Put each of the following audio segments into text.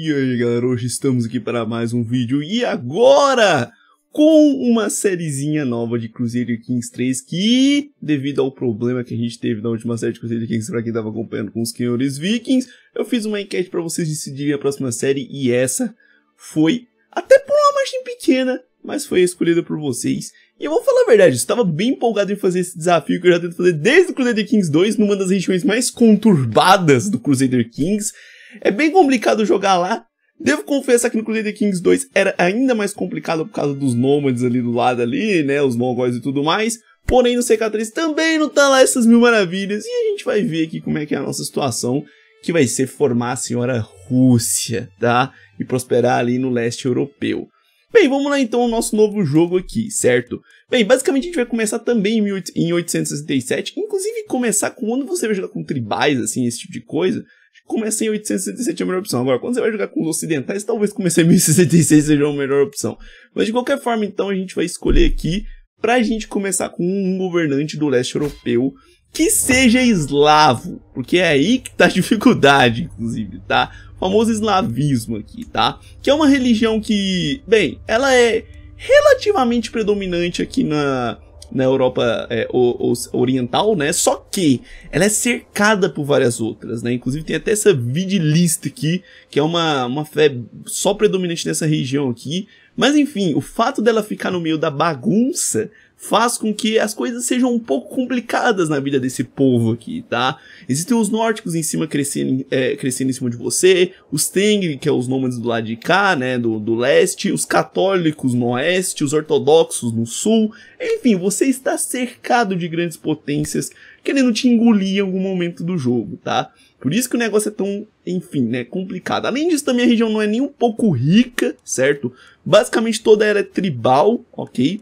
E aí galera, hoje estamos aqui para mais um vídeo e agora com uma sériezinha nova de Crusader Kings 3 que, devido ao problema que a gente teve na última série de Crusader Kings para quem estava acompanhando com os senhores vikings, eu fiz uma enquete para vocês decidirem a próxima série e essa foi, até por uma margem pequena, mas foi escolhida por vocês. E eu vou falar a verdade, eu estava bem empolgado em fazer esse desafio que eu já tento fazer desde o Crusader Kings 2, numa das regiões mais conturbadas do Crusader Kings. É bem complicado jogar lá. Devo confessar que no Crusader Kings 2 era ainda mais complicado por causa dos nômades ali do lado ali, né? Os mongóis e tudo mais. Porém, no CK3 também não tá lá essas mil maravilhas. E a gente vai ver aqui como é que é a nossa situação, que vai ser formar a senhora Rússia, tá? E prosperar ali no leste europeu. Bem, vamos lá então ao nosso novo jogo aqui, certo? Bem, basicamente a gente vai começar também em 1867, inclusive começar quando você vai jogar com tribais, assim, esse tipo de coisa, começar em 867 é a melhor opção. Agora, quando você vai jogar com os ocidentais, talvez comece em 1066 seja a melhor opção. Mas de qualquer forma, então, a gente vai escolher aqui para a gente começar com um governante do leste europeu que seja eslavo, porque é aí que tá a dificuldade, inclusive, tá? O famoso eslavismo aqui, tá? Que é uma religião que, bem, ela é relativamente predominante aqui na na Europa é, o, o Oriental, né? Só que ela é cercada por várias outras, né? Inclusive tem até essa vidilista aqui, que é uma, uma fé só predominante nessa região aqui. Mas enfim, o fato dela ficar no meio da bagunça faz com que as coisas sejam um pouco complicadas na vida desse povo aqui, tá? Existem os nórdicos em cima crescendo, é, crescendo em cima de você, os Teng, que é os nômades do lado de cá, né, do, do leste, os católicos no oeste, os ortodoxos no sul, enfim, você está cercado de grandes potências querendo te engolir em algum momento do jogo, tá? Por isso que o negócio é tão, enfim, né, complicado. Além disso, também a região não é nem um pouco rica, certo? Basicamente toda era tribal, ok?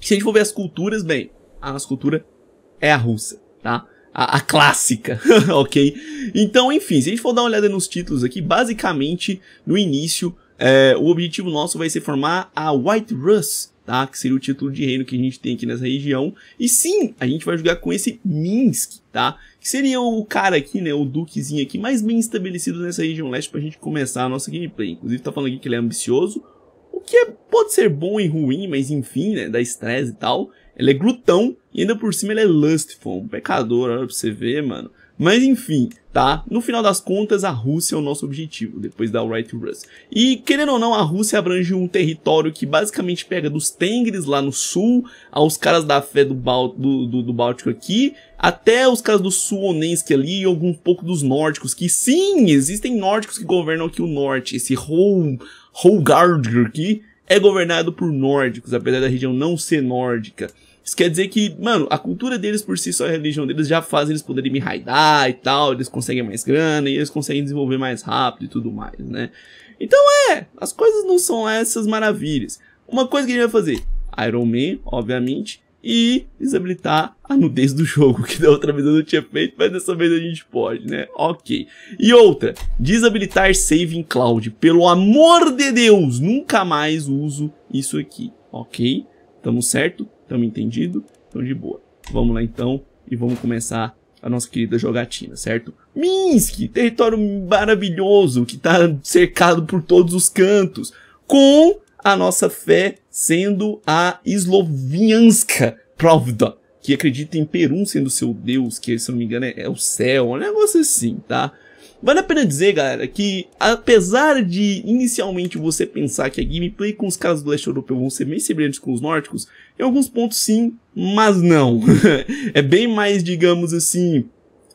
Se a gente for ver as culturas, bem, a nossa cultura é a russa, tá? A, a clássica, ok? Então, enfim, se a gente for dar uma olhada nos títulos aqui, basicamente, no início, é, o objetivo nosso vai ser formar a White Rus, tá? Que seria o título de reino que a gente tem aqui nessa região. E sim, a gente vai jogar com esse Minsk, tá? Que seria o cara aqui, né? O duquezinho aqui mais bem estabelecido nessa região leste pra gente começar a nossa gameplay. Inclusive tá falando aqui que ele é ambicioso, o que é, pode ser bom e ruim, mas enfim, né? Dá estresse e tal. Ele é glutão e ainda por cima ele é lustful, um pecador, olha pra você ver, mano. Mas enfim, tá? No final das contas, a Rússia é o nosso objetivo, depois da Right to E, querendo ou não, a Rússia abrange um território que basicamente pega dos Tengres lá no sul, aos caras da fé do, Bal do, do, do Báltico aqui, até os caras do Suonensk ali e algum pouco dos nórdicos, que sim, existem nórdicos que governam aqui o norte, esse home Holgardir, que é governado por nórdicos, apesar da região não ser nórdica. Isso quer dizer que, mano, a cultura deles por si só, a religião deles já faz eles poderem me raidar e tal, eles conseguem mais grana e eles conseguem desenvolver mais rápido e tudo mais, né? Então é, as coisas não são essas maravilhas. Uma coisa que a gente vai fazer, Iron Man, obviamente, e desabilitar a nudez do jogo, que da outra vez eu não tinha feito, mas dessa vez a gente pode, né? Ok. E outra, desabilitar save in cloud. Pelo amor de Deus, nunca mais uso isso aqui, ok? Tamo certo? Tamo entendido? Então de boa. Vamos lá então e vamos começar a nossa querida jogatina, certo? Minsk, território maravilhoso que tá cercado por todos os cantos, com a nossa fé sendo a Slovianska Pravda, que acredita em Perun sendo seu Deus, que se não me engano é, é o céu, um negócio assim, tá? Vale a pena dizer, galera, que apesar de inicialmente você pensar que a gameplay com os caras do leste europeu vão ser bem semelhantes com os nórdicos, em alguns pontos sim, mas não. é bem mais, digamos assim,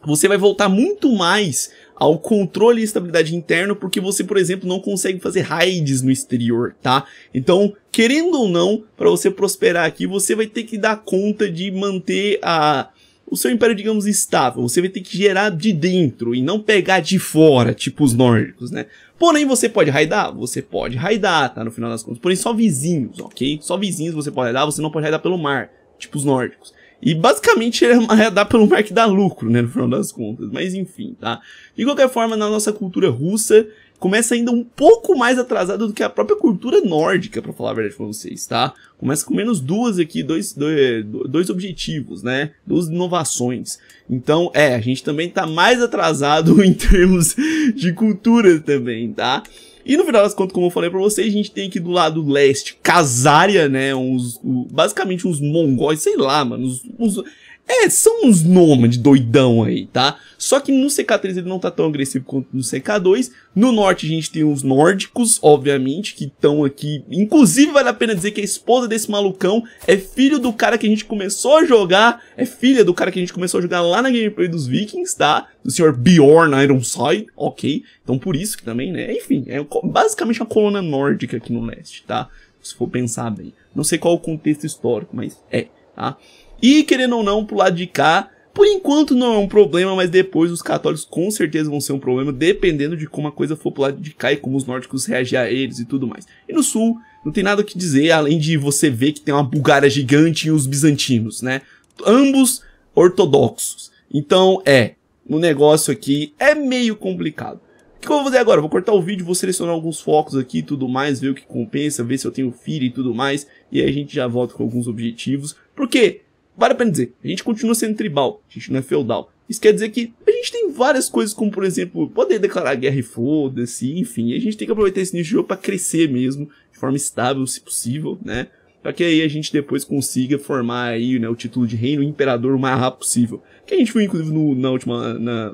você vai voltar muito mais ao controle e estabilidade interno, porque você, por exemplo, não consegue fazer raids no exterior, tá? Então, querendo ou não, para você prosperar aqui, você vai ter que dar conta de manter a o seu império, digamos, estável. Você vai ter que gerar de dentro e não pegar de fora, tipo os nórdicos, né? Porém, você pode raidar? Você pode raidar, tá? No final das contas. Porém, só vizinhos, ok? Só vizinhos você pode raidar, você não pode raidar pelo mar, tipo os nórdicos. E basicamente ele é dá pelo mar que dá lucro, né, no final das contas. Mas enfim, tá? De qualquer forma, na nossa cultura russa, começa ainda um pouco mais atrasada do que a própria cultura nórdica, para falar a verdade pra vocês, tá? Começa com menos duas aqui, dois, dois, dois objetivos, né? Duas inovações. Então, é, a gente também tá mais atrasado em termos de cultura também, tá? E no final das contas, como eu falei pra vocês, a gente tem aqui do lado leste Casária, né? Uns, basicamente uns mongóis, sei lá, mano. Uns, uns, é, são uns nômades doidão aí, tá? Só que no CK3 ele não tá tão agressivo quanto no CK2. No norte a gente tem os nórdicos, obviamente, que estão aqui. Inclusive, vale a pena dizer que a esposa desse malucão é filho do cara que a gente começou a jogar. É filha do cara que a gente começou a jogar lá na gameplay dos Vikings, tá? Do senhor Bjorn Ironside, ok. Então por isso que também, né? Enfim, é basicamente uma coluna nórdica aqui no leste, tá? Se for pensar bem. Não sei qual o contexto histórico, mas é, tá? E querendo ou não, pro lado de cá, por enquanto não é um problema, mas depois os católicos com certeza vão ser um problema, dependendo de como a coisa for pro lado de cá e como os nórdicos reagir a eles e tudo mais. E no sul, não tem nada o que dizer, além de você ver que tem uma Bulgária gigante e os bizantinos, né? Ambos ortodoxos. Então, é, no negócio aqui é meio complicado. O que eu vou fazer agora? Vou cortar o vídeo, vou selecionar alguns focos aqui e tudo mais, ver o que compensa, ver se eu tenho filho e tudo mais, e aí a gente já volta com alguns objetivos, Por porque Vale a pena dizer, a gente continua sendo tribal, a gente não é feudal. Isso quer dizer que a gente tem várias coisas, como por exemplo, poder declarar guerra e foda-se, enfim. a gente tem que aproveitar esse nicho de jogo pra crescer mesmo, de forma estável, se possível, né? Pra que aí a gente depois consiga formar aí, né, o título de reino imperador o mais rápido possível. Que a gente viu, inclusive, no, na, última, na,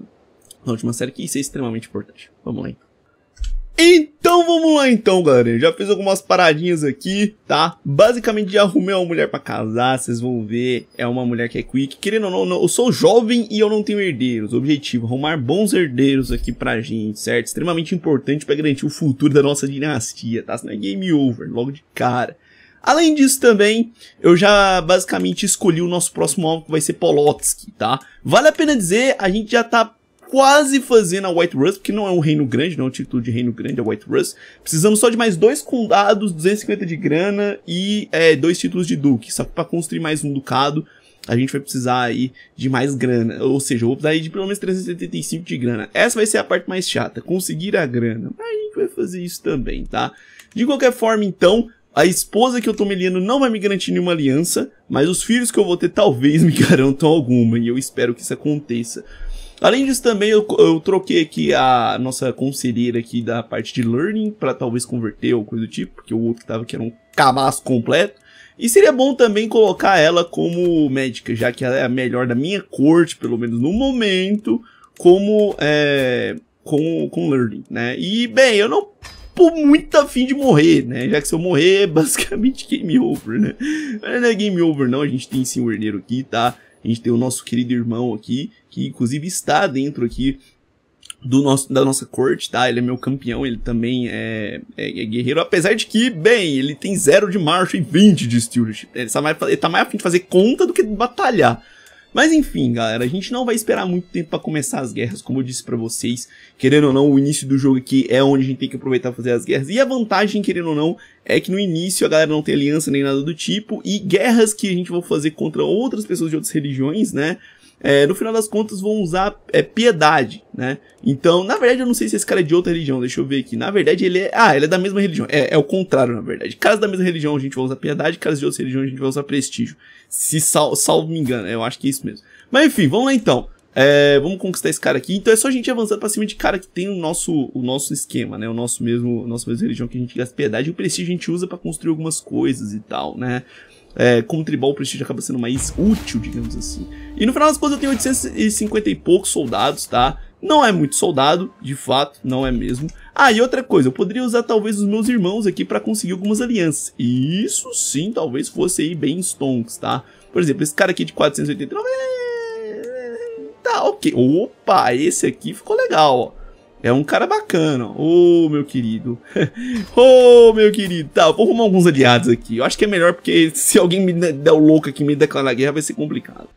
na última série, que isso é extremamente importante. Vamos lá então. Então vamos lá então, galera. já fiz algumas paradinhas aqui, tá? Basicamente já arrumei uma mulher pra casar, vocês vão ver. É uma mulher que é quick. Querendo ou não, não, eu sou jovem e eu não tenho herdeiros. Objetivo, é arrumar bons herdeiros aqui pra gente, certo? Extremamente importante pra garantir o futuro da nossa dinastia, tá? Senão é game over, logo de cara. Além disso também, eu já basicamente escolhi o nosso próximo alvo, que vai ser Polotsky, tá? Vale a pena dizer, a gente já tá quase fazendo a White Rust, porque não é um reino grande, não é um título de reino grande, a é White Rust. Precisamos só de mais dois condados, 250 de grana e é, dois títulos de duque. Só que pra construir mais um ducado, a gente vai precisar aí de mais grana. Ou seja, eu vou precisar de pelo menos 375 de grana. Essa vai ser a parte mais chata, conseguir a grana. Mas a gente vai fazer isso também, tá? De qualquer forma, então, a esposa que eu tô me liando não vai me garantir nenhuma aliança, mas os filhos que eu vou ter talvez me garantam alguma, e eu espero que isso aconteça. Além disso, também eu, eu, troquei aqui a nossa conselheira aqui da parte de learning para talvez converter ou coisa do tipo, porque o outro que tava aqui era um cabaço completo. E seria bom também colocar ela como médica, já que ela é a melhor da minha corte, pelo menos no momento, como é, com, com learning, né? E bem, eu não por muito afim de morrer, né? Já que se eu morrer é basicamente game over, né? Mas não é game over não, a gente tem sim o herdeiro aqui, tá? A gente tem o nosso querido irmão aqui que inclusive está dentro aqui do nosso, da nossa corte, tá? Ele é meu campeão, ele também é, é, é guerreiro, apesar de que, bem, ele tem zero de marcha e 20 de estilo. Ele tá, mais, ele tá mais afim de fazer conta do que batalhar. Mas enfim, galera, a gente não vai esperar muito tempo para começar as guerras, como eu disse para vocês. Querendo ou não, o início do jogo aqui é onde a gente tem que aproveitar para fazer as guerras. E a vantagem, querendo ou não, é que no início a galera não tem aliança nem nada do tipo. E guerras que a gente vai fazer contra outras pessoas de outras religiões, né? é, no final das contas vão usar é, piedade, né? Então, na verdade, eu não sei se esse cara é de outra religião, deixa eu ver aqui. Na verdade, ele é. Ah, ele é da mesma religião. É, é o contrário, na verdade. caso da mesma religião a gente vai usar piedade, caso de outra religião a gente vai usar prestígio. Se sal, salvo me engano, eu acho que é isso mesmo. Mas enfim, vamos lá então. É, vamos conquistar esse cara aqui. Então é só a gente avançar pra cima de cara que tem o nosso, o nosso esquema, né? O nosso mesmo, nosso mesmo religião que a gente gasta piedade. E o prestígio a gente usa para construir algumas coisas e tal, né? é, com o Tribal, o Prestígio acaba sendo mais útil, digamos assim. E no final das contas eu tenho 850 e poucos soldados, tá? Não é muito soldado, de fato, não é mesmo. Ah, e outra coisa, eu poderia usar talvez os meus irmãos aqui para conseguir algumas alianças. E isso sim, talvez fosse aí bem stonks, tá? Por exemplo, esse cara aqui de 489... É, é, é, tá, ok. Opa, esse aqui ficou legal, ó. É um cara bacana. Ô, oh, meu querido. Ô, oh, meu querido. Tá, vou arrumar alguns aliados aqui. Eu acho que é melhor porque se alguém me der o louco aqui e me declarar guerra, vai ser complicado.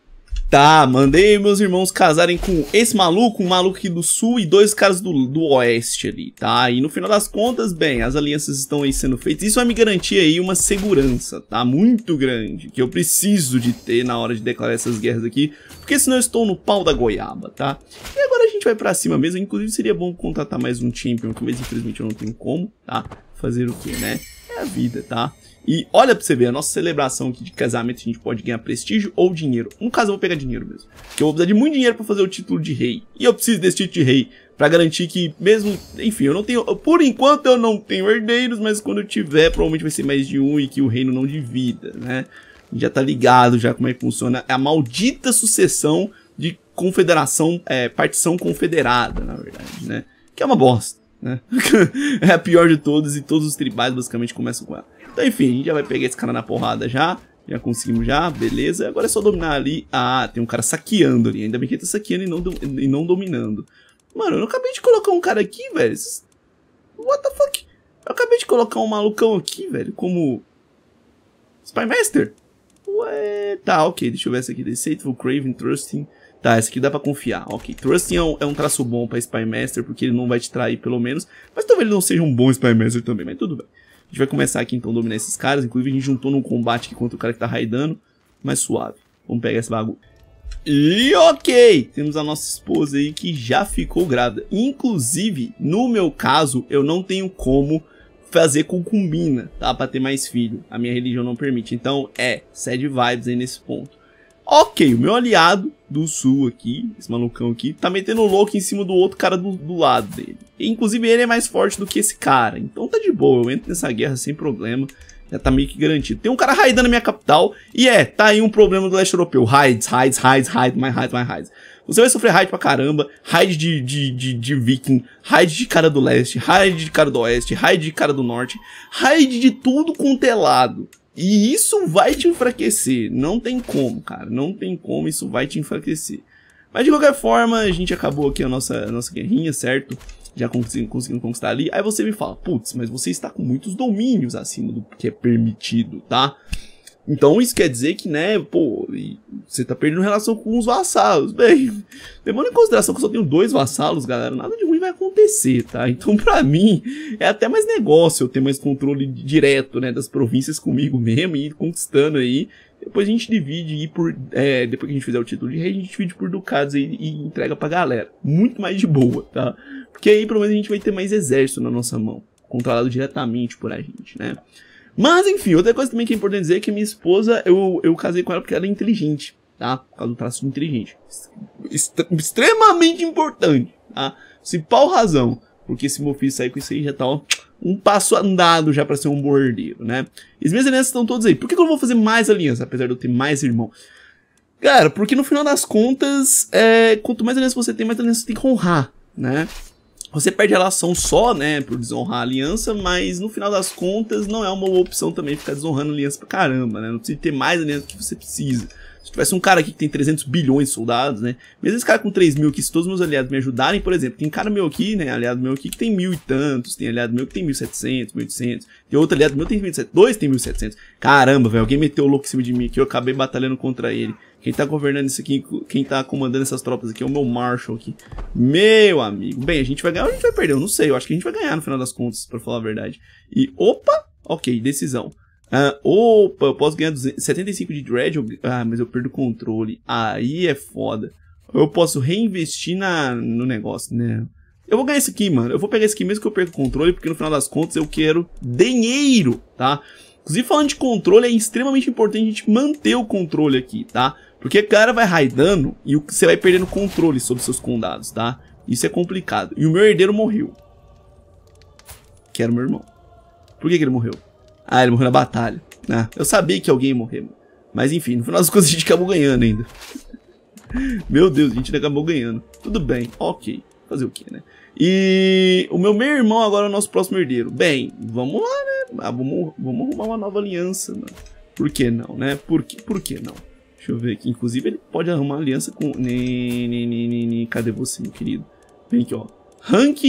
Tá, mandei meus irmãos casarem com esse maluco, um maluco aqui do sul e dois caras do, do oeste ali, tá? E no final das contas, bem, as alianças estão aí sendo feitas. Isso vai me garantir aí uma segurança, tá? Muito grande, que eu preciso de ter na hora de declarar essas guerras aqui, porque senão eu estou no pau da goiaba, tá? E agora gente vai pra cima mesmo. Inclusive, seria bom contratar mais um champion, que infelizmente eu não tenho como, tá? Fazer o que, né? É a vida, tá? E olha pra você ver, a nossa celebração aqui de casamento, a gente pode ganhar prestígio ou dinheiro. No caso, eu vou pegar dinheiro mesmo. Porque eu vou precisar de muito dinheiro pra fazer o título de rei. E eu preciso desse título de rei pra garantir que mesmo... Enfim, eu não tenho... Por enquanto, eu não tenho herdeiros, mas quando eu tiver, provavelmente vai ser mais de um e que o reino não divida, né? Já tá ligado já como é que funciona é a maldita sucessão confederação, é, partição confederada, na verdade, né? Que é uma bosta, né? é a pior de todas e todos os tribais basicamente começam com ela. Então, enfim, a gente já vai pegar esse cara na porrada já. Já conseguimos já, beleza. Agora é só dominar ali. Ah, tem um cara saqueando ali. Ainda bem que ele tá saqueando e não, e não dominando. Mano, eu acabei de colocar um cara aqui, velho. What the fuck? Eu acabei de colocar um malucão aqui, velho, como... Spymaster? Ué, tá, ok. Deixa eu ver essa aqui. Deceitful, Craven, Trusting... Tá, esse aqui dá pra confiar. Ok, Trusting é um, é um traço bom pra Spy Master, porque ele não vai te trair pelo menos. Mas talvez ele não seja um bom Spy Master também, mas tudo bem. A gente vai começar aqui então a dominar esses caras. Inclusive a gente juntou num combate aqui contra o cara que tá raidando. Mas suave. Vamos pegar esse bagulho. E ok, temos a nossa esposa aí que já ficou grávida. Inclusive, no meu caso, eu não tenho como fazer concubina, tá? Pra ter mais filho. A minha religião não permite. Então, é, sede vibes aí nesse ponto. Ok, o meu aliado do sul aqui, esse malucão aqui, tá metendo louco em cima do outro cara do, do lado dele. E, inclusive ele é mais forte do que esse cara, então tá de boa, eu entro nessa guerra sem problema. Já tá meio que garantido. Tem um cara raidando a minha capital. E é, tá aí um problema do leste europeu. Raids, raids, raids, raids, mais raids, mais raids. Você vai sofrer raid pra caramba. Raid de, de, de, de viking. Raid de cara do leste. Raid de cara do oeste. Raid de cara do norte. Raid de tudo quanto é lado. E isso vai te enfraquecer. Não tem como, cara. Não tem como, isso vai te enfraquecer. Mas de qualquer forma, a gente acabou aqui a nossa, a nossa guerrinha, certo? Já conseguindo, conseguindo conquistar ali. Aí você me fala, putz, mas você está com muitos domínios acima do que é permitido, tá? Então isso quer dizer que, né, pô, você tá perdendo relação com os vassalos. Bem, levando em consideração que eu só tenho dois vassalos, galera, nada de ruim vai acontecer, tá? Então, para mim, é até mais negócio eu ter mais controle direto, né, das províncias comigo mesmo e ir conquistando aí. Depois a gente divide e por. É, depois que a gente fizer o título de rei, a gente divide por ducados e, e entrega pra galera. Muito mais de boa, tá? Porque aí pelo menos a gente vai ter mais exército na nossa mão. Controlado diretamente por a gente, né? Mas enfim, outra coisa também que é importante dizer é que minha esposa, eu, eu casei com ela porque ela é inteligente, tá? Por causa do traço inteligente. Est extremamente importante, tá? principal razão porque esse Mofis sair com isso aí já tá ó, um passo andado já para ser um bordeiro, né? E as minhas alianças estão todas aí. Por que, que eu não vou fazer mais aliança, apesar de eu ter mais irmão? Cara, porque no final das contas, é, quanto mais aliança você tem, mais aliança você tem que honrar, né? Você perde relação só, né, por desonrar a aliança, mas no final das contas não é uma boa opção também ficar desonrando aliança pra caramba, né? Não precisa ter mais aliança do que você precisa. Se tivesse um cara aqui que tem 300 bilhões de soldados, né? Mesmo esse cara com 3 mil aqui, se todos meus aliados me ajudarem, por exemplo, tem cara meu aqui, né? Aliado meu aqui que tem mil e tantos, tem aliado meu que tem 1.700, 1.800, tem outro aliado meu que tem 1.700, dois tem 1.700. Caramba, velho, alguém meteu o louco em cima de mim aqui, eu acabei batalhando contra ele. Quem tá governando isso aqui, quem tá comandando essas tropas aqui é o meu Marshal aqui. Meu amigo. Bem, a gente vai ganhar ou a gente vai perder? Eu não sei, eu acho que a gente vai ganhar no final das contas, pra falar a verdade. E, opa, ok, decisão. Ah, opa, eu posso ganhar 75 de dread, eu, ah, mas eu perdo o controle. Aí é foda. Eu posso reinvestir na, no negócio, né? Eu vou ganhar isso aqui, mano. Eu vou pegar isso aqui mesmo que eu perca o controle, porque no final das contas eu quero dinheiro, tá? Inclusive, falando de controle, é extremamente importante a gente manter o controle aqui, tá? Porque o cara vai raidando e você vai perdendo controle sobre seus condados, tá? Isso é complicado. E o meu herdeiro morreu. Que era o meu irmão. Por que, que ele morreu? Ah, ele morreu na batalha. Ah, eu sabia que alguém ia morrer. Mas enfim, no final das contas a gente acabou ganhando ainda. meu Deus, a gente ainda acabou ganhando. Tudo bem, ok. Fazer o quê, né? E o meu meio irmão agora é o nosso próximo herdeiro. Bem, vamos lá, né? Ah, vamos, vamos arrumar uma nova aliança, mano. Né? Por que não, né? Por que, por que não? Deixa eu ver aqui. Inclusive, ele pode arrumar aliança com. Cadê você, meu querido? Vem aqui, ó. Rank.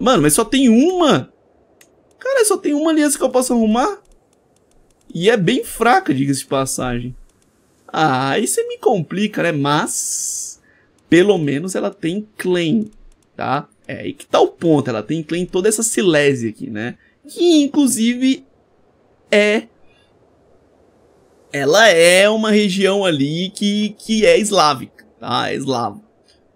Mano, mas só tem uma! Cara, só tem uma aliança que eu posso arrumar? E é bem fraca, diga-se de passagem. Ah, aí você me complica, né? Mas, pelo menos ela tem claim, tá? É e que tá o ponto, ela tem claim toda essa Silésia aqui, né? Que, inclusive, é... Ela é uma região ali que, que é eslávica, tá? É eslavo.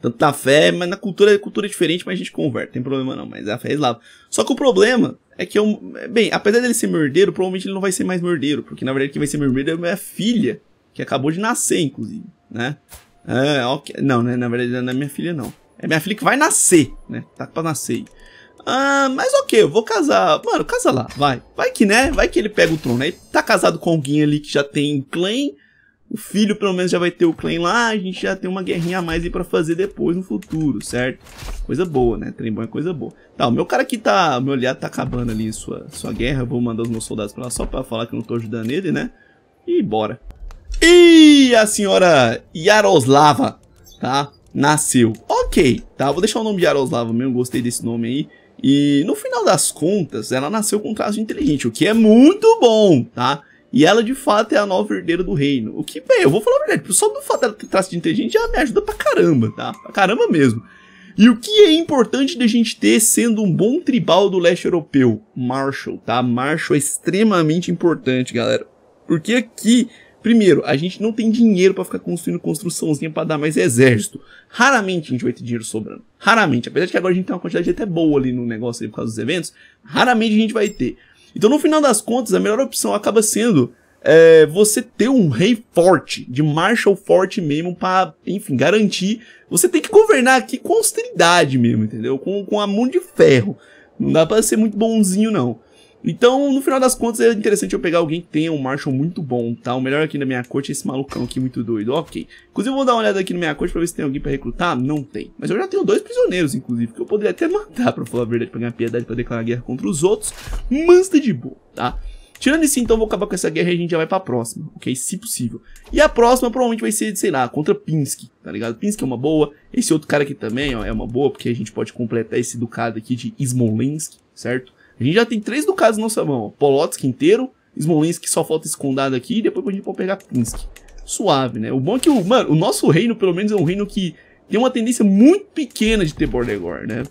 Tanto na fé, mas na cultura, cultura é diferente, mas a gente converte, não tem problema não, mas a fé é eslava. Só que o problema é que eu. É bem, apesar dele ser merdeiro provavelmente ele não vai ser mais merdeiro porque na verdade quem vai ser merdeiro é minha filha, que acabou de nascer, inclusive, né? Ah, ok. Não, né? Na verdade não é minha filha, não. É minha filha que vai nascer, né? Tá pra nascer. Ah, mas ok, eu vou casar. Mano, casa lá, vai. Vai que, né? Vai que ele pega o trono. Aí né? tá casado com alguém ali que já tem clã o filho pelo menos já vai ter o claim lá, a gente já tem uma guerrinha a mais aí pra fazer depois no futuro, certo? Coisa boa, né? Trem bom é coisa boa. Tá, o meu cara aqui tá, meu aliado tá acabando ali sua, sua guerra, eu vou mandar os meus soldados pra lá só pra falar que eu não tô ajudando ele, né? E bora. E a senhora Yaroslava, tá? Nasceu. Ok, tá? Vou deixar o nome de Yaroslava mesmo, gostei desse nome aí. E no final das contas, ela nasceu com um traço inteligente, o que é muito bom, tá? E ela de fato é a nova herdeira do reino. O que, bem, eu vou falar a verdade, tipo, só do fato dela ter traço de inteligente já me ajuda pra caramba, tá? Pra caramba mesmo. E o que é importante a gente ter sendo um bom tribal do leste europeu? Marshall, tá? Marshall é extremamente importante, galera. Porque aqui, primeiro, a gente não tem dinheiro para ficar construindo construçãozinha para dar mais exército. Raramente a gente vai ter dinheiro sobrando. Raramente. Apesar de que agora a gente tem uma quantidade até boa ali no negócio ali por causa dos eventos, raramente a gente vai ter. Então, no final das contas, a melhor opção acaba sendo é, você ter um rei forte, de marshal forte mesmo, para enfim, garantir. Você tem que governar aqui com austeridade mesmo, entendeu? Com, com a mão de ferro. Não dá para ser muito bonzinho, não. Então, no final das contas, é interessante eu pegar alguém que tenha um Marshall muito bom, tá? O melhor aqui na minha corte é esse malucão aqui muito doido, ok. Inclusive, eu vou dar uma olhada aqui na minha corte pra ver se tem alguém pra recrutar. Não tem. Mas eu já tenho dois prisioneiros, inclusive, que eu poderia até matar, pra falar a verdade, pra ganhar piedade, pra declarar guerra contra os outros. Mas tá de boa, tá? Tirando isso, então, vou acabar com essa guerra e a gente já vai pra próxima, ok? Se possível. E a próxima provavelmente vai ser, sei lá, contra Pinsky tá ligado? Pinsky é uma boa, esse outro cara aqui também, ó, é uma boa, porque a gente pode completar esse ducado aqui de Smolensk, certo? A gente já tem três do caso na nossa mão. Polotsk inteiro, Smolensk só falta esse condado aqui e depois a gente pode pegar Pinsk. Suave, né? O bom é que o, mano, o nosso reino, pelo menos, é um reino que tem uma tendência muito pequena de ter Bordegor né?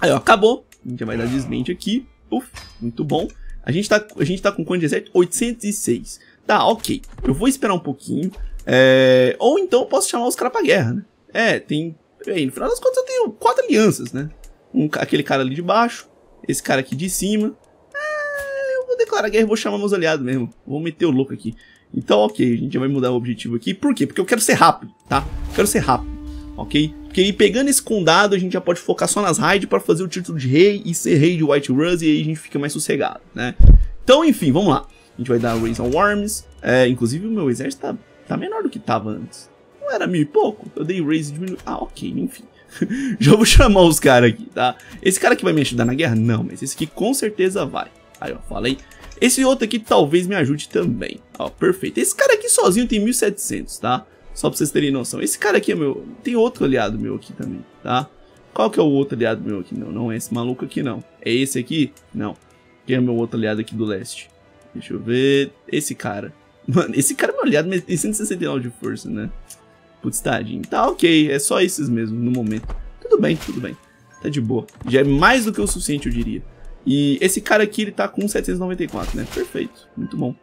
Aí, ó, acabou. A gente já vai dar desmente aqui. Uf, muito bom. A gente tá, a gente tá com quanto de exército? 806. Tá, ok. Eu vou esperar um pouquinho. É... Ou então eu posso chamar os caras pra guerra, né? É, tem... Bem, no final das contas eu tenho quatro alianças, né? Um, aquele cara ali de baixo, esse cara aqui de cima. Ah, eu vou declarar guerra e vou chamar meus aliados mesmo. Vou meter o louco aqui. Então, ok, a gente já vai mudar o objetivo aqui. Por quê? Porque eu quero ser rápido, tá? quero ser rápido, ok? Porque aí pegando esse condado, a gente já pode focar só nas raids para fazer o título de rei e ser rei de White Rose e aí a gente fica mais sossegado, né? Então, enfim, vamos lá. A gente vai dar Raise on Worms. É, inclusive, o meu exército tá, tá menor do que tava antes. Não era mil e pouco? Eu dei Raise e diminuiu. Ah, ok, enfim. Já vou chamar os caras aqui, tá? Esse cara aqui vai me ajudar na guerra? Não, mas esse aqui com certeza vai. Aí, ó, falei. Esse outro aqui talvez me ajude também. Ó, perfeito. Esse cara aqui sozinho tem 1.700, tá? Só pra vocês terem noção. Esse cara aqui é meu... Tem outro aliado meu aqui também, tá? Qual que é o outro aliado meu aqui? Não, não é esse maluco aqui, não. É esse aqui? Não. Quem é meu outro aliado aqui do leste? Deixa eu ver... Esse cara. Mano, esse cara é meu aliado, mas tem 169 de força, né? Putz, tadinho. Tá ok, é só esses mesmo no momento. Tudo bem, tudo bem. Tá de boa. Já é mais do que o suficiente, eu diria. E esse cara aqui, ele tá com 794, né? Perfeito, muito bom.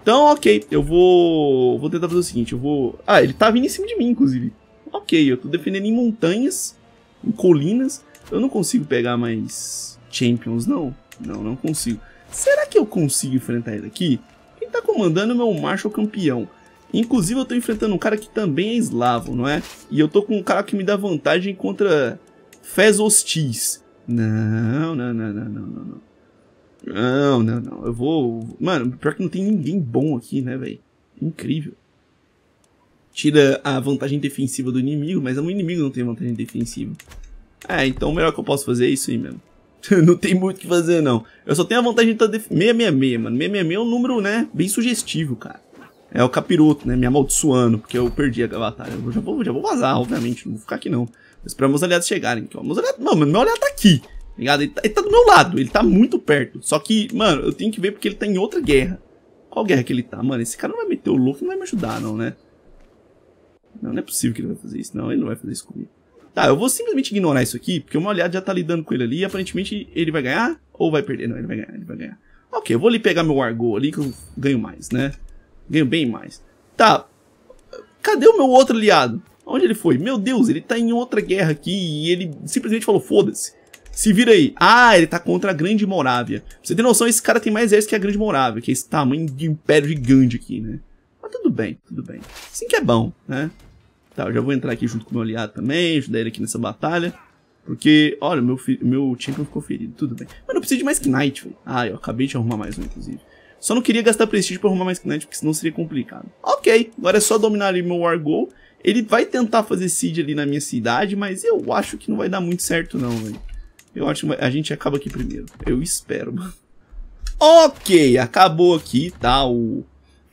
Então, ok, eu vou... Vou tentar fazer o seguinte, eu vou... Ah, ele tá vindo em cima de mim, inclusive. Ok, eu tô defendendo em montanhas, em colinas. Eu não consigo pegar mais champions, não. Não, não consigo. Será que eu consigo enfrentar ele aqui? Quem tá comandando é o meu campeão. Inclusive, eu tô enfrentando um cara que também é eslavo, não é? E eu tô com um cara que me dá vantagem contra fés hostis. Não, não, não, não, não, não. Não, não, não. Eu vou. Mano, pior que não tem ninguém bom aqui, né, velho? Incrível. Tira a vantagem defensiva do inimigo, mas o inimigo não tem vantagem defensiva. É, então o melhor que eu posso fazer é isso aí mesmo. não tem muito o que fazer, não. Eu só tenho a vantagem de estar. Tá def... 666, mano. 666 é um número, né? Bem sugestivo, cara é o Capiroto, né? Me amaldiçoando, porque eu perdi a batalha. Eu já vou, já vou vazar, obviamente, não vou ficar aqui não. Mas pra meus aliados chegarem. Que, ó, é meus aliados, mano, meu aliado tá aqui, tá ligado? Ele tá, ele tá, do meu lado, ele tá muito perto. Só que, mano, eu tenho que ver porque ele tá em outra guerra. Qual guerra que ele tá? Mano, esse cara não vai meter o louco, não vai me ajudar, não, né? Não, não é possível que ele vai fazer isso, não. Ele não vai fazer isso comigo. Tá, eu vou simplesmente ignorar isso aqui, porque o meu aliado já tá lidando com ele ali e aparentemente ele vai ganhar ou vai perder. Não, ele vai ganhar, ele vai ganhar. Ok, eu vou ali pegar meu Argo ali que eu ganho mais, né? ganho bem mais. Tá, cadê o meu outro aliado? Onde ele foi? Meu Deus, ele tá em outra guerra aqui e ele simplesmente falou, foda-se. Se vira aí. Ah, ele tá contra a Grande Morávia. Pra você ter noção, esse cara tem mais exército que a Grande Morávia, que é esse tamanho de império gigante aqui, né? Mas tudo bem, tudo bem. Assim que é bom, né? Tá, eu já vou entrar aqui junto com o meu aliado também, ajudar ele aqui nessa batalha. Porque, olha, meu, meu champion ficou ferido, tudo bem. Mas não preciso de mais Knight, velho. Ah, eu acabei de arrumar mais um, inclusive. Só não queria gastar prestígio pra arrumar mais cliente, porque senão seria complicado. Ok, agora é só dominar ali meu War Goal. Ele vai tentar fazer seed ali na minha cidade, mas eu acho que não vai dar muito certo não, velho. Eu acho que a gente acaba aqui primeiro. Eu espero, mano. Ok, acabou aqui, tá, o,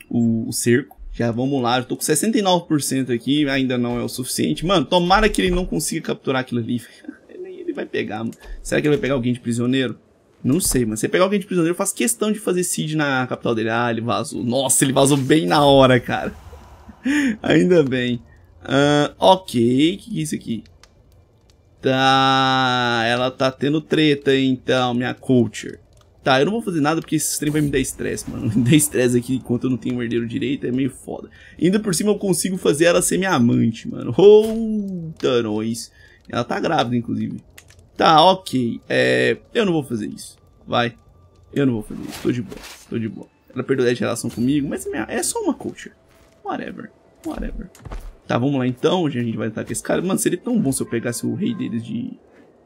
o, o cerco. Já vamos lá, eu tô com 69% aqui, ainda não é o suficiente. Mano, tomara que ele não consiga capturar aquilo ali. ele vai pegar, mano. Será que ele vai pegar alguém de prisioneiro? Não sei, mano. Você pegar alguém de prisioneiro, faz questão de fazer seed na capital dele. Ah, ele vazou. Nossa, ele vazou bem na hora, cara. Ainda bem. Uh, ok, o que, que é isso aqui? Tá, ela tá tendo treta, então, minha culture. Tá, eu não vou fazer nada porque esse trem vai me dar estresse, mano. Me dar estresse aqui enquanto eu não tenho herdeiro direito é meio foda. Ainda por cima eu consigo fazer ela ser minha amante, mano. oh, nós. Ela tá grávida, inclusive. Tá, ok. É, eu não vou fazer isso. Vai. Eu não vou fazer isso. Tô de boa. Tô de boa. Ela perdeu 10 de relação comigo, mas é, é só uma culture. Whatever. Whatever. Tá, vamos lá então. Hoje a gente vai com esse cara. Mano, seria tão bom se eu pegasse o rei deles de,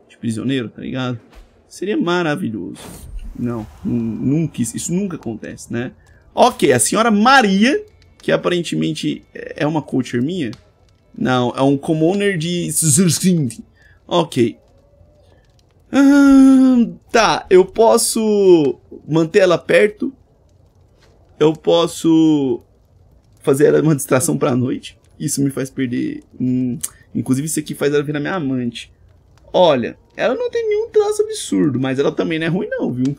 de prisioneiro, tá ligado? Seria maravilhoso. Não, nunca isso, nunca acontece, né? Ok, a senhora Maria, que aparentemente é uma culture minha. Não, é um commoner de... Ok, Hum, tá, eu posso manter ela perto. Eu posso fazer ela uma distração pra noite. Isso me faz perder. Hum, inclusive, isso aqui faz ela virar minha amante. Olha, ela não tem nenhum traço absurdo, mas ela também não é ruim não, viu?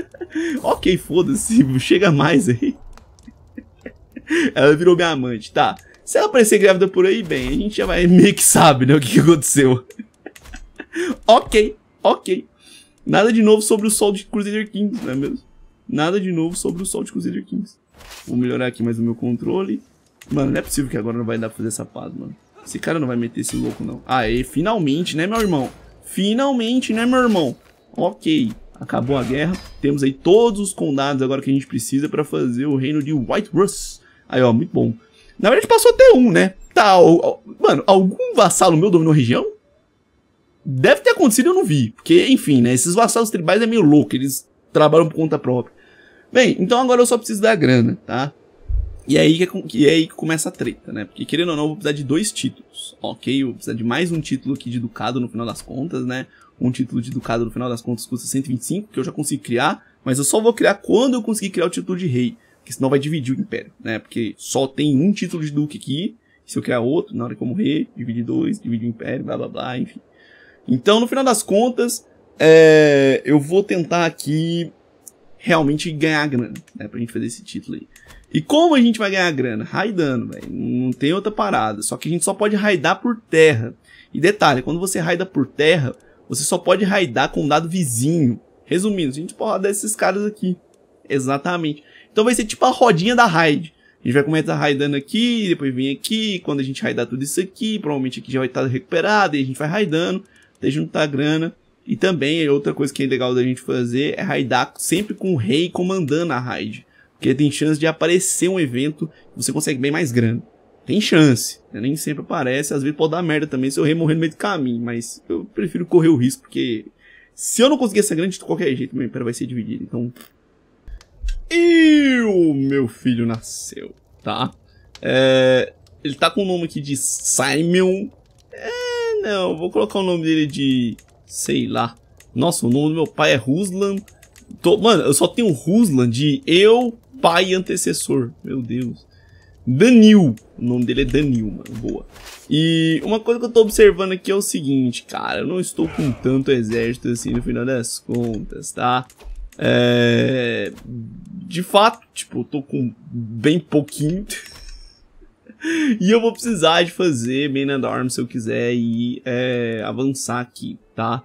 ok, foda-se, chega mais aí. ela virou minha amante, tá. Se ela aparecer grávida por aí, bem, a gente já vai meio que sabe, né, o que, que aconteceu. ok ok. Nada de novo sobre o sol de Crusader Kings, não é mesmo? Nada de novo sobre o sol de Crusader Kings. Vou melhorar aqui mais o meu controle. Mano, não é possível que agora não vai dar pra fazer essa paz, mano. Esse cara não vai meter esse louco, não. Aê, ah, finalmente, né, meu irmão? Finalmente, né, meu irmão? Ok, acabou a guerra. Temos aí todos os condados agora que a gente precisa pra fazer o reino de White Rus. Aí, ó, muito bom. Na verdade, passou até um, né? Tá, ó, ó, mano, algum vassalo meu dominou a região? Deve ter acontecido, eu não vi. Porque, enfim, né? Esses vassalos tribais é meio louco, eles trabalham por conta própria. Bem, então agora eu só preciso da grana, tá? E é aí que, é, é aí que começa a treta, né? Porque querendo ou não, eu vou precisar de dois títulos, ok? Eu vou precisar de mais um título aqui de ducado no final das contas, né? Um título de ducado no final das contas custa 125, que eu já consegui criar, mas eu só vou criar quando eu conseguir criar o título de rei, porque senão vai dividir o império, né? Porque só tem um título de duque aqui, se eu criar outro, na hora que eu morrer, dividir dois, dividir o império, blá blá blá, enfim. Então, no final das contas, é, eu vou tentar aqui realmente ganhar grana, né? Pra gente fazer esse título aí. E como a gente vai ganhar grana? Raidando, velho. Não tem outra parada. Só que a gente só pode raidar por terra. E detalhe, quando você raida por terra, você só pode raidar com um dado vizinho. Resumindo, a gente pode raidar esses caras aqui. Exatamente. Então vai ser tipo a rodinha da raid. A gente vai começar raidando aqui, depois vem aqui. Quando a gente raidar tudo isso aqui, provavelmente aqui já vai estar recuperado. E a gente vai raidando até juntar grana. E também, é outra coisa que é legal da gente fazer é raidar sempre com o rei comandando a raid. Porque tem chance de aparecer um evento que você consegue bem mais grana. Tem chance, né? nem sempre aparece, às vezes pode dar merda também se eu rei morrer no meio do caminho, mas eu prefiro correr o risco, porque se eu não conseguir essa grande de qualquer jeito, meu império vai ser dividido, então... E o meu filho nasceu, tá? É... Ele tá com o nome aqui de Simon não, vou colocar o nome dele de... Sei lá. Nossa, o nome do meu pai é Ruslan. Tô, mano, eu só tenho Ruslan de eu, pai antecessor. Meu Deus. Danil. O nome dele é Danil, mano. Boa. E uma coisa que eu tô observando aqui é o seguinte, cara. Eu não estou com tanto exército assim no final das contas, tá? É... De fato, tipo, eu tô com bem pouquinho... e eu vou precisar de fazer Man at Arms se eu quiser e é, avançar aqui, tá?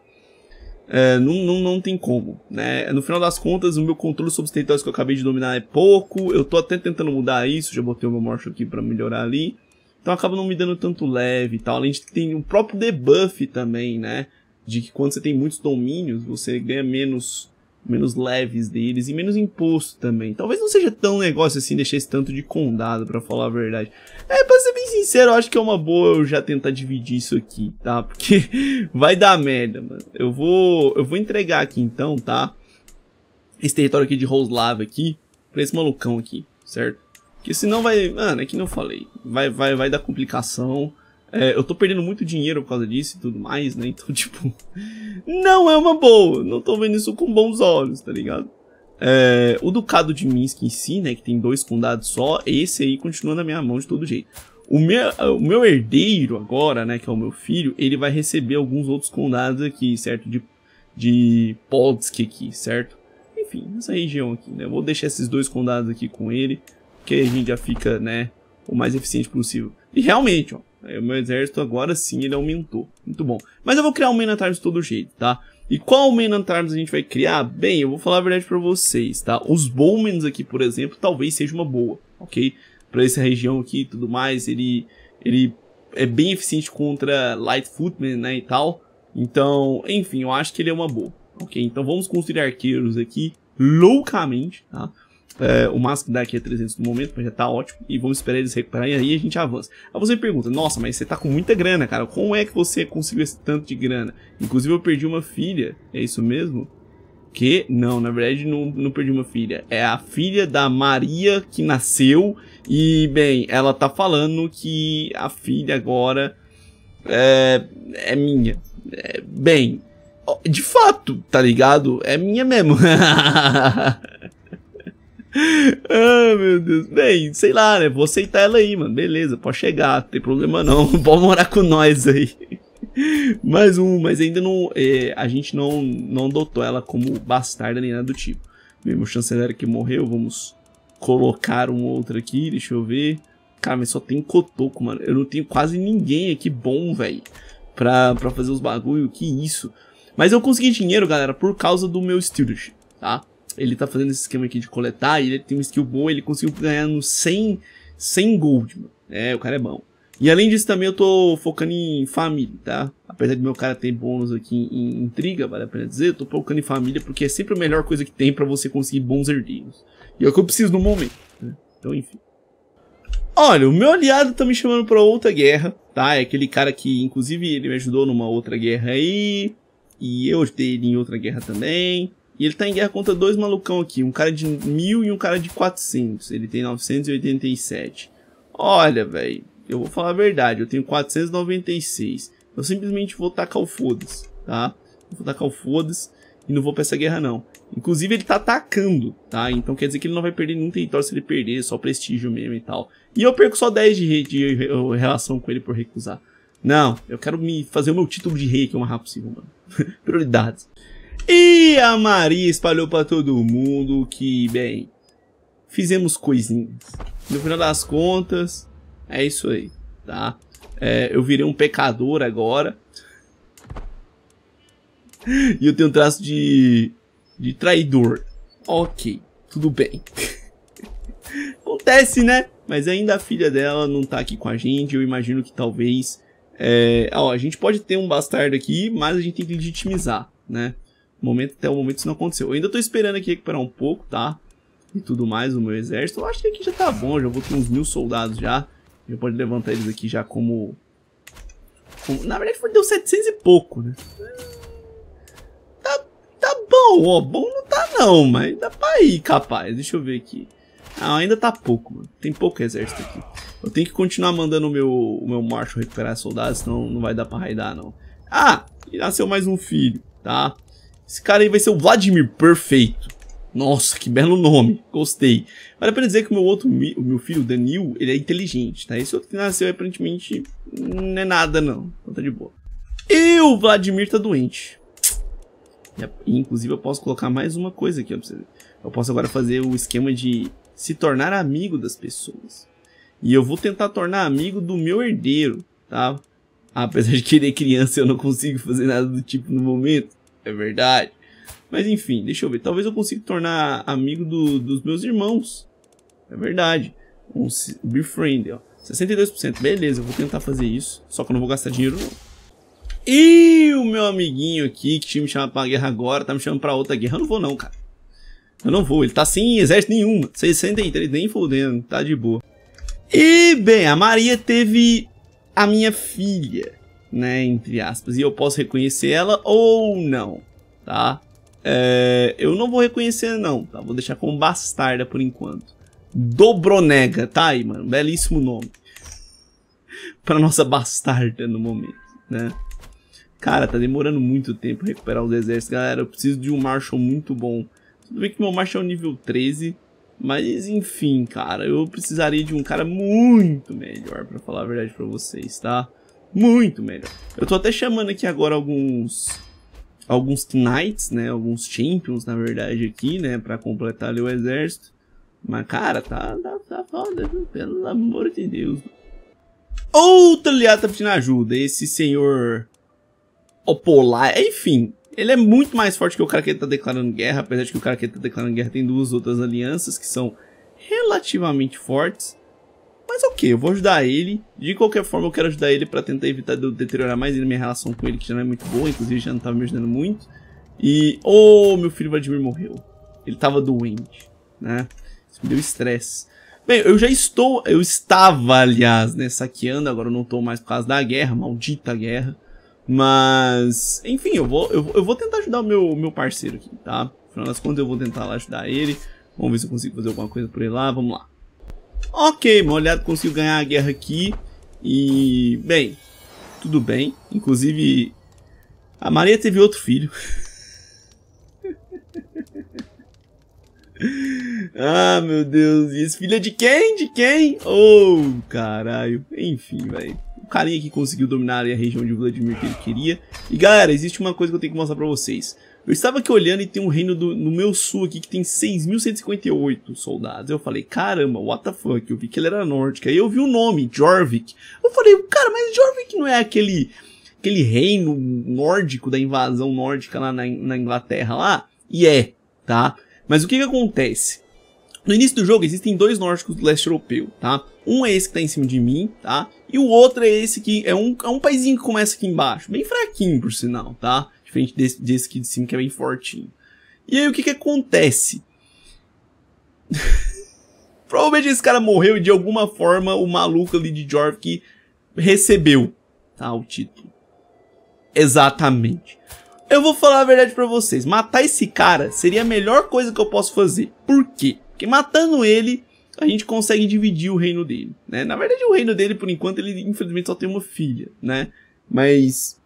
É, não, não, não tem como, né? No final das contas, o meu controle sobre os territórios que eu acabei de dominar é pouco. Eu tô até tentando mudar isso, já botei o meu Marshal aqui para melhorar ali. Então acaba não me dando tanto leve e tal. Além de que tem o próprio debuff também, né? De que quando você tem muitos domínios, você ganha menos menos leves deles e menos imposto também. Talvez não seja tão negócio assim deixar esse tanto de condado, para falar a verdade. É, pra ser bem sincero, eu acho que é uma boa eu já tentar dividir isso aqui, tá? Porque vai dar merda, mano. Eu vou, eu vou entregar aqui então, tá? Esse território aqui de Roslava aqui, pra esse malucão aqui, certo? Porque senão vai, mano, é que não falei, vai, vai, vai dar complicação. É, eu tô perdendo muito dinheiro por causa disso e tudo mais, né? Então, tipo, não é uma boa. Não tô vendo isso com bons olhos, tá ligado? É, o Ducado de Minsk em si, né? Que tem dois condados só, esse aí continua na minha mão de todo jeito. O meu, o meu herdeiro agora, né? Que é o meu filho, ele vai receber alguns outros condados aqui, certo? De, de Polsk aqui, certo? Enfim, nessa região aqui, né? Eu vou deixar esses dois condados aqui com ele, que a gente já fica, né? O mais eficiente possível. E realmente, ó o meu exército agora sim ele aumentou. Muito bom. Mas eu vou criar o Man at Arms de todo jeito, tá? E qual Man at Arms a gente vai criar? Bem, eu vou falar a verdade pra vocês, tá? Os Bowmans aqui, por exemplo, talvez seja uma boa, ok? Pra essa região aqui e tudo mais, ele, ele é bem eficiente contra Light Footmen, né, e tal. Então, enfim, eu acho que ele é uma boa. Ok, então vamos construir arqueiros aqui loucamente, tá? É, o máximo daqui é 300 no momento, mas já tá ótimo. E vamos esperar eles recuperarem e aí a gente avança. Aí você pergunta, nossa, mas você tá com muita grana, cara. Como é que você conseguiu esse tanto de grana? Inclusive eu perdi uma filha, é isso mesmo? Que? Não, na verdade não, não perdi uma filha. É a filha da Maria que nasceu. E, bem, ela tá falando que a filha agora é, é minha. É, bem, de fato, tá ligado? É minha mesmo. ah, meu Deus. Bem, sei lá, né? Vou aceitar ela aí, mano. Beleza, pode chegar, não tem problema não. Pode morar com nós aí. Mais um, mas ainda não. É, a gente não, não adotou ela como bastarda nem nada do tipo. Mesmo chanceler que morreu, vamos colocar um outro aqui, deixa eu ver. Cara, mas só tem cotoco, mano. Eu não tenho quase ninguém aqui bom, velho. Pra, pra fazer os bagulho, que isso. Mas eu consegui dinheiro, galera, por causa do meu stewardship, tá? ele tá fazendo esse esquema aqui de coletar e ele tem uma skill boa, ele conseguiu ganhar no 100, 100 gold, mano. É, o cara é bom. E além disso também eu tô focando em família, tá? Apesar de meu cara ter bônus aqui em intriga, vale a pena dizer, eu tô focando em família porque é sempre a melhor coisa que tem pra você conseguir bons herdeiros. E é o que eu preciso no momento, né? Então, enfim. Olha, o meu aliado tá me chamando pra outra guerra, tá? É aquele cara que, inclusive, ele me ajudou numa outra guerra aí. E eu ajudei ele em outra guerra também. E ele tá em guerra contra dois malucão aqui, um cara de mil e um cara de 400. Ele tem 987. Olha, velho, eu vou falar a verdade, eu tenho 496. Eu simplesmente vou tacar o foda-se, tá? vou tacar o foda-se e não vou pra essa guerra, não. Inclusive, ele tá atacando, tá? Então quer dizer que ele não vai perder nenhum território se ele perder, só prestígio mesmo e tal. E eu perco só 10 de, rei, de, de, relação com ele por recusar. Não, eu quero me fazer o meu título de rei que é o mais rápido possível, mano. Prioridades. E a Maria espalhou para todo mundo que, bem, fizemos coisinhas. No final das contas, é isso aí, tá? É, eu virei um pecador agora. e eu tenho um traço de, de traidor. Ok, tudo bem. Acontece, né? Mas ainda a filha dela não tá aqui com a gente. Eu imagino que talvez... É... Ó, a gente pode ter um bastardo aqui, mas a gente tem que legitimizar, né? momento, até o momento isso não aconteceu. Eu ainda tô esperando aqui recuperar um pouco, tá? E tudo mais, o meu exército. Eu acho que aqui já tá bom, já vou ter uns mil soldados já. Já pode levantar eles aqui já como... como... Na verdade, deu 700 e pouco, né? Tá, tá bom, ó. Bom não tá não, mas dá pra ir, capaz. Deixa eu ver aqui. Ah, ainda tá pouco, mano. Tem pouco exército aqui. Eu tenho que continuar mandando o meu, o meu Marshall recuperar soldados, senão não vai dar pra raidar, não. Ah, e nasceu mais um filho, tá? Esse cara aí vai ser o Vladimir Perfeito. Nossa, que belo nome. Gostei. Vale a pena dizer que o meu outro o meu filho, Danil, ele é inteligente, tá? Esse outro que nasceu, aparentemente, não é nada, não. Então tá de boa. E o Vladimir tá doente. E, inclusive, eu posso colocar mais uma coisa aqui, ó, pra você ver. Eu posso agora fazer o esquema de se tornar amigo das pessoas. E eu vou tentar tornar amigo do meu herdeiro, tá? Apesar de que ele é criança, eu não consigo fazer nada do tipo no momento. É verdade. Mas enfim, deixa eu ver. Talvez eu consiga tornar amigo do, dos meus irmãos. É verdade. Um befriend, ó. 62%. Beleza, eu vou tentar fazer isso. Só que eu não vou gastar dinheiro, não. E o meu amiguinho aqui, que tinha me chamado pra guerra agora, tá me chamando pra outra guerra. Eu não vou, não, cara. Eu não vou. Ele tá sem exército nenhum. 63, nem fodendo. Tá de boa. E, bem, a Maria teve a minha filha né, entre aspas, e eu posso reconhecer ela ou não, tá? É, eu não vou reconhecer não, tá? Vou deixar como bastarda por enquanto. Dobronega, tá aí, mano, belíssimo nome. pra nossa bastarda no momento, né? Cara, tá demorando muito tempo recuperar os exércitos, galera. Eu preciso de um Marshall muito bom. Tudo bem que meu Marshall é nível 13, mas enfim, cara, eu precisaria de um cara muito melhor, pra falar a verdade pra vocês, tá? Muito melhor. Eu tô até chamando aqui agora alguns alguns knights, né, alguns champions, na verdade, aqui, né, para completar ali o exército. Mas, cara, tá, tá, tá foda, viu? pelo amor de Deus. Outra aliado tá pedindo ajuda, esse senhor Opolar, enfim, ele é muito mais forte que o cara que ele tá declarando guerra, apesar de que o cara que ele tá declarando guerra tem duas outras alianças que são relativamente fortes eu vou ajudar ele. De qualquer forma, eu quero ajudar ele para tentar evitar de eu deteriorar mais minha relação com ele, que já não é muito boa, inclusive já não tava tá me ajudando muito. E, oh, meu filho Vladimir morreu. Ele tava doente, né? Isso me deu estresse. Bem, eu já estou, eu estava, aliás, né, saqueando, agora eu não estou mais por causa da guerra, maldita guerra. Mas, enfim, eu vou, eu, eu vou tentar ajudar o meu, meu parceiro aqui, tá? Afinal das contas, eu vou tentar lá ajudar ele. Vamos ver se eu consigo fazer alguma coisa por ele lá, vamos lá. Ok, meu conseguiu ganhar a guerra aqui. E, bem, tudo bem. Inclusive, a Maria teve outro filho. ah, meu Deus. E esse filho é de quem? De quem? Oh, caralho. Enfim, velho. O carinha que conseguiu dominar a região de Vladimir que ele queria. E, galera, existe uma coisa que eu tenho que mostrar pra vocês. Eu estava aqui olhando e tem um reino do, no meu sul aqui que tem 6.158 soldados. Eu falei, caramba, what the fuck? Eu vi que ele era nórdico. Aí eu vi o nome, Jorvik. Eu falei, cara, mas Jorvik não é aquele, aquele reino nórdico da invasão nórdica lá na, na Inglaterra lá? E é, tá? Mas o que que acontece? No início do jogo existem dois nórdicos do leste europeu, tá? Um é esse que tá em cima de mim, tá? E o outro é esse que é um, é um paizinho que começa aqui embaixo, bem fraquinho por sinal, tá? Diferente desse, desse de cima que é bem fortinho. E aí o que que acontece? Provavelmente esse cara morreu e de alguma forma o maluco ali de Jorvik recebeu tá, o título. Exatamente. Eu vou falar a verdade pra vocês. Matar esse cara seria a melhor coisa que eu posso fazer. Por quê? Porque matando ele, a gente consegue dividir o reino dele, né? Na verdade, o reino dele, por enquanto, ele infelizmente só tem uma filha, né? Mas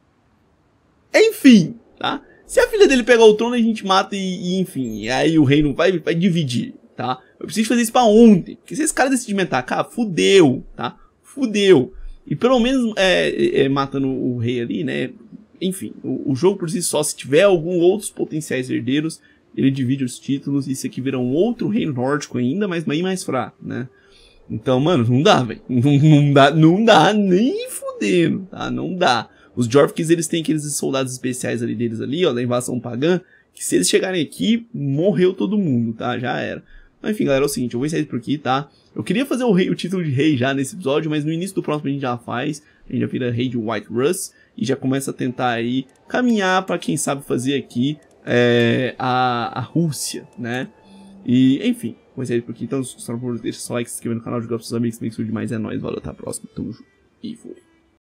enfim, tá? Se a filha dele pegar o trono, a gente mata e, e enfim. aí o reino vai, vai dividir, tá? Eu preciso fazer isso pra ontem. Porque se esse cara decidir mentar, cara, fudeu, tá? Fudeu. E pelo menos é, é, é, matando o rei ali, né? Enfim, o, o, jogo por si só, se tiver algum outros potenciais herdeiros, ele divide os títulos. E isso aqui vira um outro reino nórdico ainda, mas bem mais fraco, né? Então, mano, não dá, velho. Não, não, dá, não dá nem fudendo, tá? Não dá. Os Jorviks eles têm aqueles soldados especiais ali deles ali, ó, da invasão pagã, que se eles chegarem aqui, morreu todo mundo, tá? Já era. Mas enfim, galera, é o seguinte, eu vou encerrar por aqui, tá? Eu queria fazer o, rei, o título de rei já nesse episódio, mas no início do próximo a gente já faz, a gente já vira rei de White Russ e já começa a tentar aí caminhar para quem sabe fazer aqui é, a, a Rússia, né? E, enfim, comecei por aqui. Então, se não for, deixa só like, se inscreve no canal, joga pros seus amigos, se inscreve demais, mais. É nóis, valeu, até a próxima, tamo junto e fui.